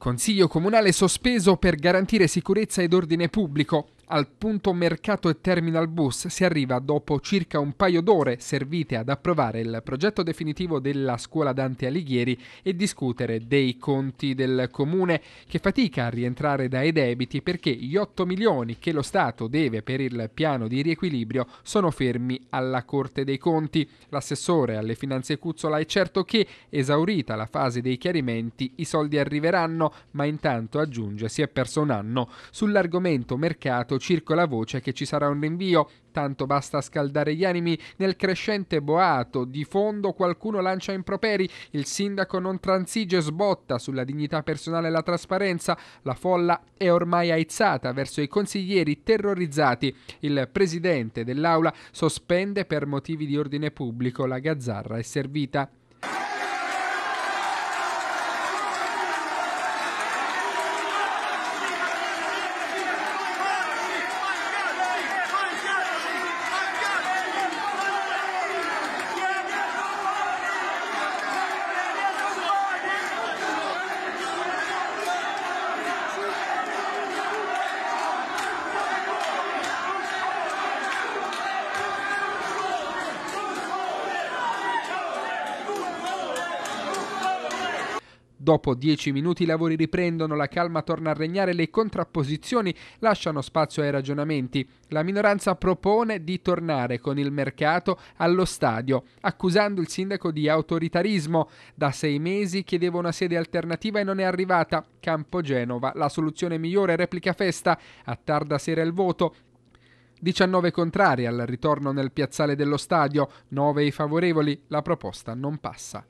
Consiglio comunale sospeso per garantire sicurezza ed ordine pubblico. Al punto mercato e terminal bus si arriva dopo circa un paio d'ore servite ad approvare il progetto definitivo della scuola Dante Alighieri e discutere dei conti del comune che fatica a rientrare dai debiti perché gli 8 milioni che lo Stato deve per il piano di riequilibrio sono fermi alla Corte dei Conti. L'assessore alle finanze Cuzzola è certo che, esaurita la fase dei chiarimenti, i soldi arriveranno, ma intanto aggiunge si è perso un anno. Sull'argomento mercato circola voce che ci sarà un rinvio, tanto basta scaldare gli animi. Nel crescente boato di fondo qualcuno lancia improperi, il sindaco non transige, sbotta sulla dignità personale e la trasparenza, la folla è ormai aizzata verso i consiglieri terrorizzati. Il presidente dell'aula sospende per motivi di ordine pubblico la gazzarra è servita. Dopo 10 minuti i lavori riprendono, la calma torna a regnare, le contrapposizioni lasciano spazio ai ragionamenti. La minoranza propone di tornare con il mercato allo stadio, accusando il sindaco di autoritarismo. Da sei mesi chiedeva una sede alternativa e non è arrivata. Campo Genova, la soluzione migliore, replica festa. A tarda sera il voto, 19 contrari al ritorno nel piazzale dello stadio, 9 i favorevoli, la proposta non passa.